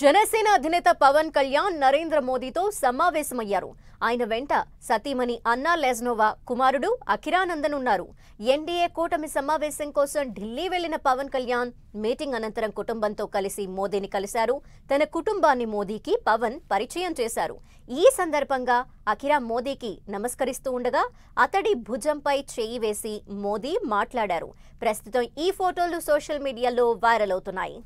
జనసేన అధినేత పవన్ కళ్యాణ్ నరేంద్ర మోదీతో సమావేశమయ్యారు ఆయన వెంట సతీమణి అన్నా లెజ్నోవా కుమారుడు అఖిరానందన్ ఉన్నారు ఎన్డీఏ కూటమి సమావేశం కోసం ఢిల్లీ వెళ్లిన పవన్ కళ్యాణ్ మీటింగ్ అనంతరం కుటుంబంతో కలిసి మోదీని కలిశారు తన కుటుంబాన్ని మోదీకి పవన్ పరిచయం చేశారు ఈ సందర్భంగా అఖిరా మోదీకి నమస్కరిస్తూ ఉండగా అతడి భుజంపై చేయి వేసి మోదీ మాట్లాడారు ప్రస్తుతం ఈ ఫోటోలు సోషల్ మీడియాలో వైరల్ అవుతున్నాయి